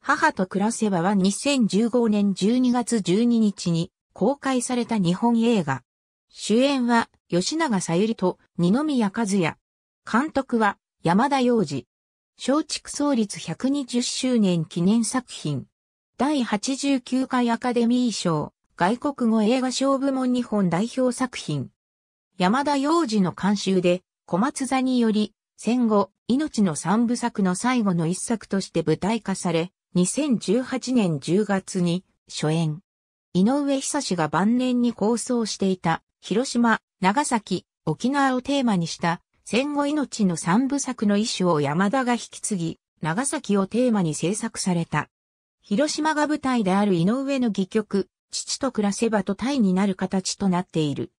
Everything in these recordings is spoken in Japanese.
母と暮らせばは2015年12月12日に公開された日本映画。主演は吉永さゆりと二宮和也。監督は山田洋次。松竹創立120周年記念作品。第89回アカデミー賞外国語映画賞部門日本代表作品。山田洋次の監修で小松座により戦後命の三部作の最後の一作として舞台化され、2018年10月に初演。井上久志が晩年に構想していた広島、長崎、沖縄をテーマにした戦後命の三部作の一種を山田が引き継ぎ、長崎をテーマに制作された。広島が舞台である井上の戯曲、父と暮らせばとタイになる形となっている。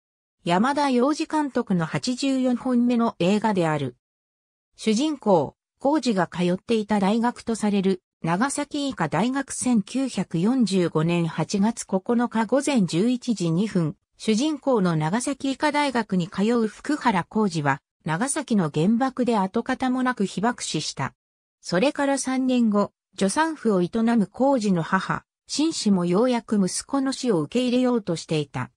山田洋次監督の84本目の映画である。主人公、浩二が通っていた大学とされる長崎医科大学1945年8月9日午前11時2分、主人公の長崎医科大学に通う福原浩二は、長崎の原爆で跡形もなく被爆死した。それから3年後、助産婦を営む浩二の母、紳士もようやく息子の死を受け入れようとしていた。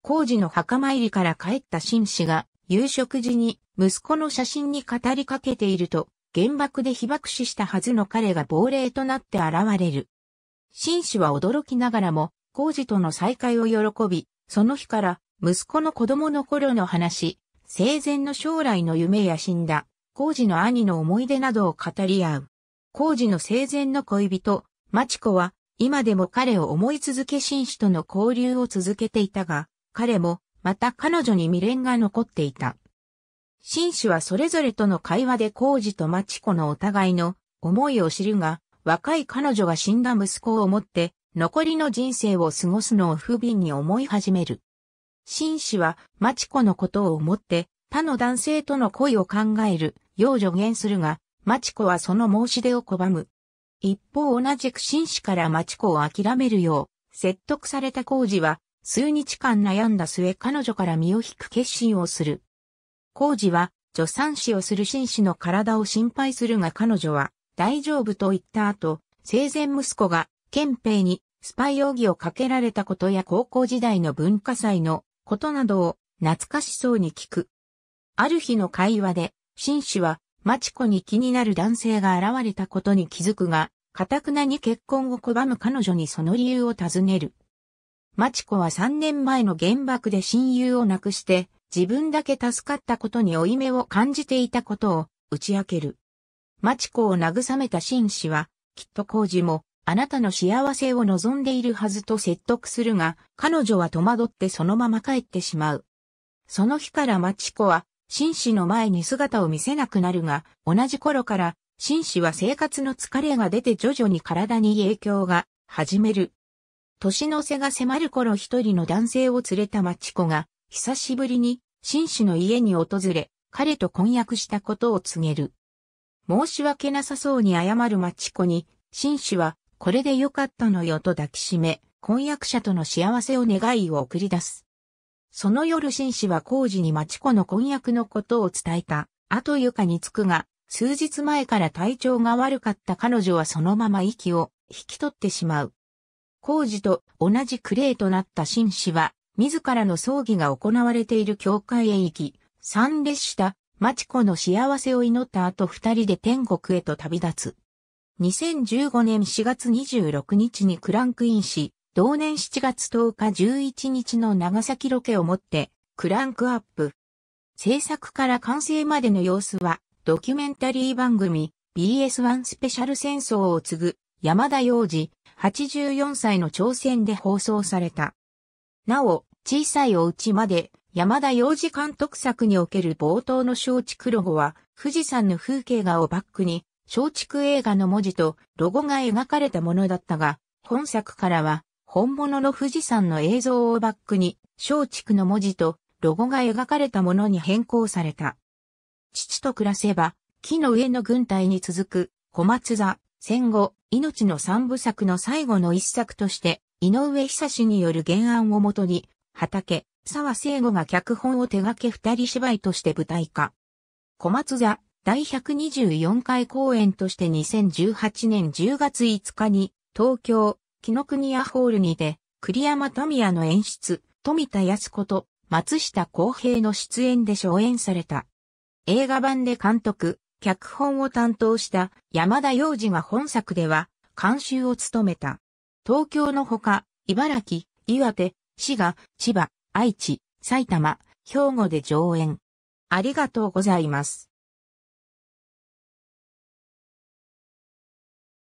浩二の墓参りから帰った紳士が、夕食時に息子の写真に語りかけていると、原爆で被爆死したはずの彼が亡霊となって現れる。紳士は驚きながらも、工事との再会を喜び、その日から息子の子供の頃の話、生前の将来の夢や死んだ、工事の兄の思い出などを語り合う。工事の生前の恋人、町子は、今でも彼を思い続け紳士との交流を続けていたが、彼も、また彼女に未練が残っていた。紳士はそれぞれとの会話で工事と町子のお互いの思いを知るが、若い彼女が死んだ息子を思って、残りの人生を過ごすのを不憫に思い始める。紳士は、町子のことを思って、他の男性との恋を考える、よう助言するが、町子はその申し出を拒む。一方同じく紳士から町子を諦めるよう、説得された工事は、数日間悩んだ末彼女から身を引く決心をする。工事は、助産師をする紳士の体を心配するが彼女は、大丈夫と言った後、生前息子が、憲兵に、スパイ容疑をかけられたことや高校時代の文化祭のことなどを懐かしそうに聞く。ある日の会話で、紳士は、マチコに気になる男性が現れたことに気づくが、かたくなに結婚を拒む彼女にその理由を尋ねる。マチコは3年前の原爆で親友を亡くして、自分だけ助かったことに負い目を感じていたことを打ち明ける。マチコを慰めた紳士は、きっと工事も、あなたの幸せを望んでいるはずと説得するが、彼女は戸惑ってそのまま帰ってしまう。その日からマチコは、紳士の前に姿を見せなくなるが、同じ頃から、紳士は生活の疲れが出て徐々に体に影響が始める。年の瀬が迫る頃一人の男性を連れた町子が、久しぶりに、紳士の家に訪れ、彼と婚約したことを告げる。申し訳なさそうに謝る町子に、紳士は、これでよかったのよと抱きしめ、婚約者との幸せを願いを送り出す。その夜紳士は工事に町子の婚約のことを伝えた、後床に着くが、数日前から体調が悪かった彼女はそのまま息を引き取ってしまう。工事と同じクレイとなった紳氏は、自らの葬儀が行われている教会へ行き、参列した町子の幸せを祈った後二人で天国へと旅立つ。2015年4月26日にクランクインし、同年7月10日11日の長崎ロケをもって、クランクアップ。制作から完成までの様子は、ドキュメンタリー番組、BS1 スペシャル戦争を継ぐ、山田洋二、84歳の挑戦で放送された。なお、小さいお家まで山田洋次監督作における冒頭の松竹ロゴは富士山の風景画をバックに松竹映画の文字とロゴが描かれたものだったが、本作からは本物の富士山の映像をバックに松竹の文字とロゴが描かれたものに変更された。父と暮らせば木の上の軍隊に続く小松座、戦後、命の三部作の最後の一作として、井上久志による原案をもとに、畑、沢聖吾が脚本を手掛け二人芝居として舞台化。小松座、第124回公演として2018年10月5日に、東京、木の国屋ホールにて、栗山富也の演出、富田康子と、松下洸平の出演で初演された。映画版で監督、脚本を担当した山田洋次が本作では監修を務めた。東京のほか、茨城、岩手、滋賀、千葉、愛知、埼玉、兵庫で上演。ありがとうございます。